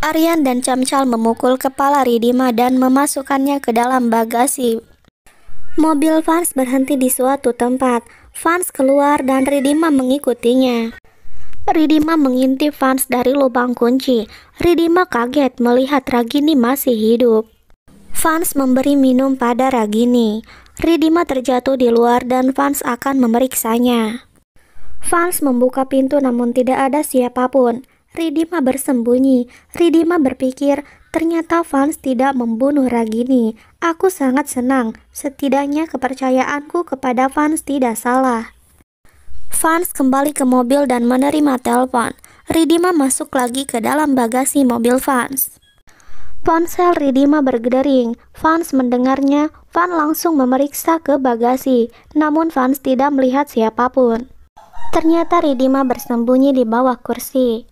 Aryan dan Camcal memukul kepala Ridima dan memasukkannya ke dalam bagasi. Mobil Vans berhenti di suatu tempat. Vans keluar dan Ridima mengikutinya. Ridima mengintip Vans dari lubang kunci. Ridima kaget melihat Ragini masih hidup. Vans memberi minum pada Ragini. Ridima terjatuh di luar dan Vans akan memeriksanya. Vans membuka pintu namun tidak ada siapapun. Ridima bersembunyi. Ridima berpikir, ternyata Vans tidak membunuh Ragini. Aku sangat senang, setidaknya kepercayaanku kepada Vans tidak salah. Vans kembali ke mobil dan menerima telepon. Ridima masuk lagi ke dalam bagasi mobil Vans. Ponsel Ridima bergedering. Vans mendengarnya. Van langsung memeriksa ke bagasi, namun Vans tidak melihat siapapun. Ternyata Ridima bersembunyi di bawah kursi.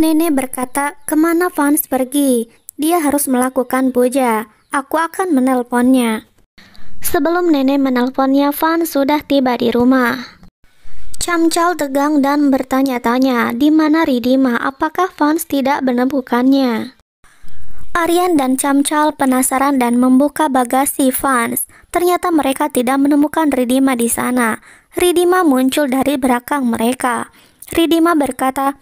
Nenek berkata, kemana Fans pergi? Dia harus melakukan puja. Aku akan menelponnya. Sebelum nenek menelponnya, Fans sudah tiba di rumah. Camcal tegang dan bertanya-tanya, di mana Ridima, apakah Fans tidak menemukannya? Aryan dan Camcal penasaran dan membuka bagasi Fans. Ternyata mereka tidak menemukan Ridima di sana. Ridima muncul dari belakang mereka. Ridima berkata,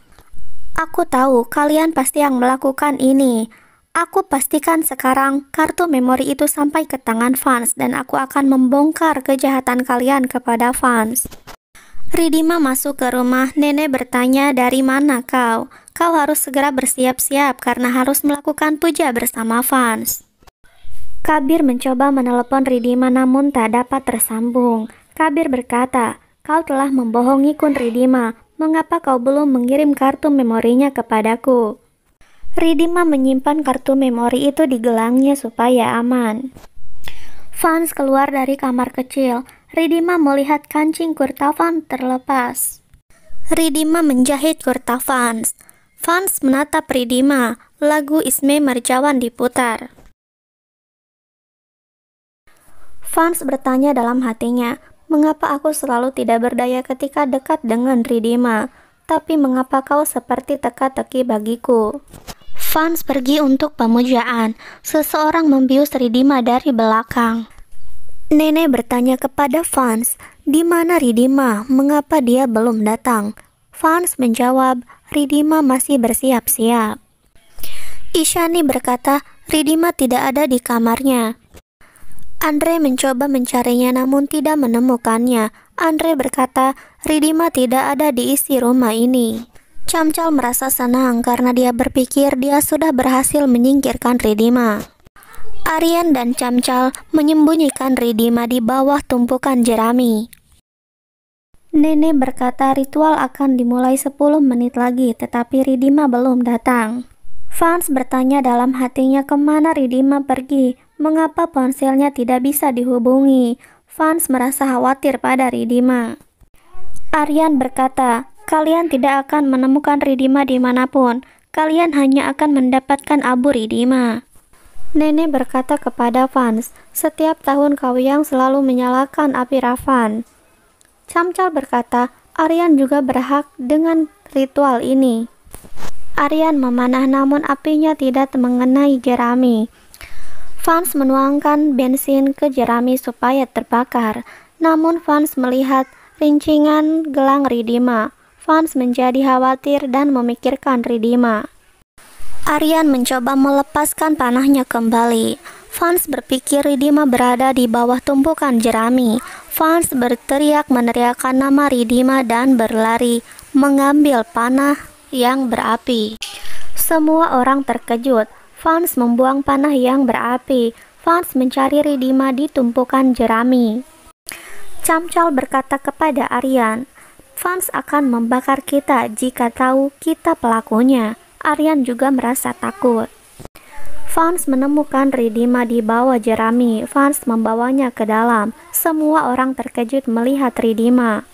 Aku tahu kalian pasti yang melakukan ini. Aku pastikan sekarang kartu memori itu sampai ke tangan Fans dan aku akan membongkar kejahatan kalian kepada Fans. Ridima masuk ke rumah, nenek bertanya dari mana kau? Kau harus segera bersiap-siap karena harus melakukan puja bersama Fans. Kabir mencoba menelepon Ridima namun tak dapat tersambung. Kabir berkata, kau telah membohongi Kun Ridima mengapa kau belum mengirim kartu memorinya kepadaku? Ridima menyimpan kartu memori itu di gelangnya supaya aman. Fans keluar dari kamar kecil. Ridima melihat kancing kurtafan terlepas. Ridima menjahit kurtafans. Fans menatap Ridima. Lagu Isme Marjawan diputar. Fans bertanya dalam hatinya, Mengapa aku selalu tidak berdaya ketika dekat dengan Ridima? Tapi mengapa kau seperti teka-teki bagiku? Fans pergi untuk pemujaan. Seseorang membius Ridima dari belakang. Nenek bertanya kepada Fans, di mana Ridima? Mengapa dia belum datang? Fans menjawab, Ridima masih bersiap-siap. Ishani berkata, Ridima tidak ada di kamarnya. Andre mencoba mencarinya namun tidak menemukannya. Andre berkata, Ridima tidak ada di isi rumah ini. Camcal merasa senang karena dia berpikir dia sudah berhasil menyingkirkan Ridima. Aryan dan Camcal menyembunyikan Ridima di bawah tumpukan jerami. Nenek berkata ritual akan dimulai 10 menit lagi tetapi Ridima belum datang. Fans bertanya dalam hatinya kemana Ridima pergi mengapa ponselnya tidak bisa dihubungi. Fans merasa khawatir pada Ridima. Aryan berkata, kalian tidak akan menemukan Ridima dimanapun. Kalian hanya akan mendapatkan abu Ridima. Nenek berkata kepada Fans, setiap tahun kau yang selalu menyalakan api Ravan. Camcal berkata, Aryan juga berhak dengan ritual ini. Aryan memanah namun apinya tidak mengenai Jerami. Fans menuangkan bensin ke jerami supaya terbakar. Namun Fans melihat rincingan gelang Ridima. Fans menjadi khawatir dan memikirkan Ridima. Aryan mencoba melepaskan panahnya kembali. Fans berpikir Ridima berada di bawah tumpukan jerami. Fans berteriak meneriakkan nama Ridima dan berlari mengambil panah yang berapi. Semua orang terkejut. Fans membuang panah yang berapi. Fans mencari Ridima di tumpukan jerami. Camcal berkata kepada Aryan, Fans akan membakar kita jika tahu kita pelakunya. Aryan juga merasa takut. Fans menemukan Ridima di bawah jerami. Fans membawanya ke dalam. Semua orang terkejut melihat Ridima.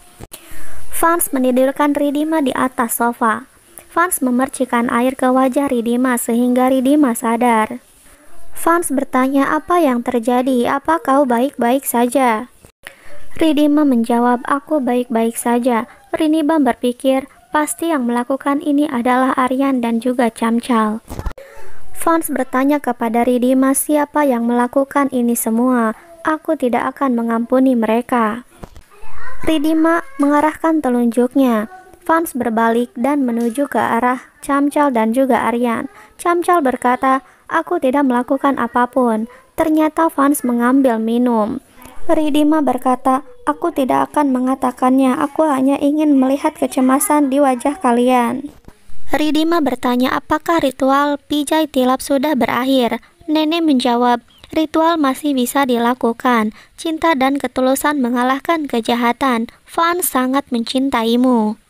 Fans menidurkan Ridima di atas sofa. Fans memercikan air ke wajah Ridima sehingga Ridima sadar. Fans bertanya apa yang terjadi, apa kau baik-baik saja? Ridima menjawab, aku baik-baik saja. Rinibam berpikir, pasti yang melakukan ini adalah Aryan dan juga Camcal. Fans bertanya kepada Ridima siapa yang melakukan ini semua. Aku tidak akan mengampuni mereka. Ridima mengarahkan telunjuknya Fans berbalik dan menuju ke arah Camcal dan juga Aryan. Camcal berkata, aku tidak melakukan apapun. Ternyata Fans mengambil minum. Ridima berkata, aku tidak akan mengatakannya, aku hanya ingin melihat kecemasan di wajah kalian. Ridima bertanya apakah ritual pijai tilap sudah berakhir. Nenek menjawab, ritual masih bisa dilakukan. Cinta dan ketulusan mengalahkan kejahatan. Fans sangat mencintaimu.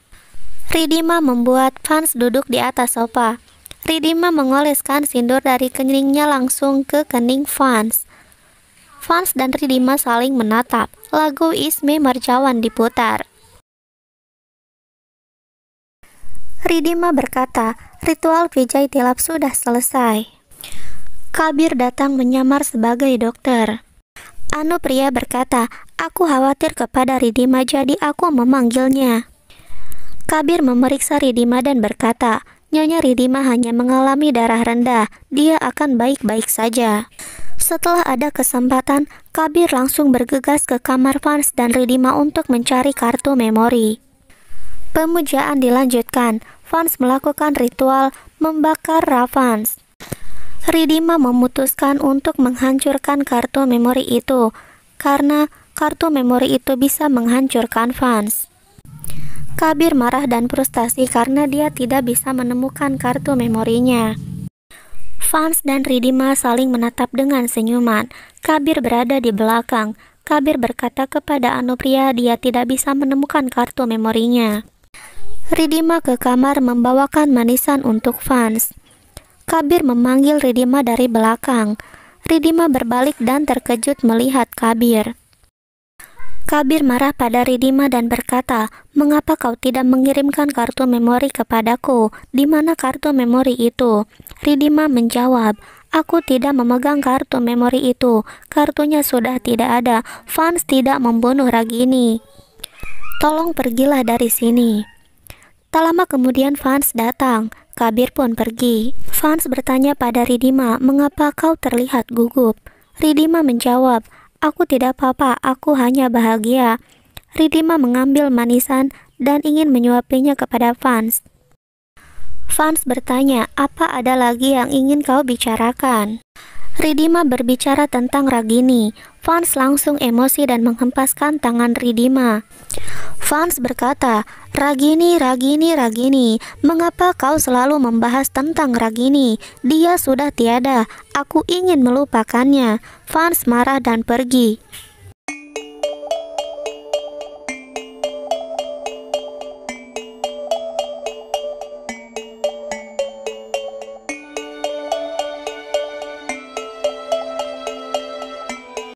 Ridima membuat Fans duduk di atas sofa. Ridima mengoleskan sindur dari keningnya langsung ke kening Fans. Fans dan Ridima saling menatap. Lagu Isme Marjawan diputar. Ridima berkata, ritual Vijay Tilap sudah selesai. Kabir datang menyamar sebagai dokter. Anu pria berkata, aku khawatir kepada Ridima jadi aku memanggilnya. Kabir memeriksa Ridima dan berkata, Nyonya Ridima hanya mengalami darah rendah, dia akan baik-baik saja. Setelah ada kesempatan, Kabir langsung bergegas ke kamar Fans dan Ridima untuk mencari kartu memori. Pemujaan dilanjutkan, Fans melakukan ritual membakar Ravans. Ridima memutuskan untuk menghancurkan kartu memori itu, karena kartu memori itu bisa menghancurkan Fans. Kabir marah dan frustasi karena dia tidak bisa menemukan kartu memorinya. Fans dan Ridima saling menatap dengan senyuman. Kabir berada di belakang. Kabir berkata kepada Anupria dia tidak bisa menemukan kartu memorinya. Ridima ke kamar membawakan manisan untuk fans. Kabir memanggil Ridima dari belakang. Ridima berbalik dan terkejut melihat Kabir. Kabir marah pada Ridima dan berkata, Mengapa kau tidak mengirimkan kartu memori kepadaku? Di mana kartu memori itu? Ridima menjawab, Aku tidak memegang kartu memori itu. Kartunya sudah tidak ada. Fans tidak membunuh Ragini. Tolong pergilah dari sini. Tak lama kemudian Fans datang. Kabir pun pergi. Fans bertanya pada Ridima, mengapa kau terlihat gugup? Ridima menjawab, Aku tidak apa-apa, aku hanya bahagia. Ridima mengambil manisan dan ingin menyuapinya kepada Fans. Fans bertanya, apa ada lagi yang ingin kau bicarakan? Ridima berbicara tentang Ragini. Fans langsung emosi dan menghempaskan tangan Ridima. Fans berkata, Ragini, Ragini, Ragini, mengapa kau selalu membahas tentang Ragini? Dia sudah tiada, aku ingin melupakannya. Fans marah dan pergi.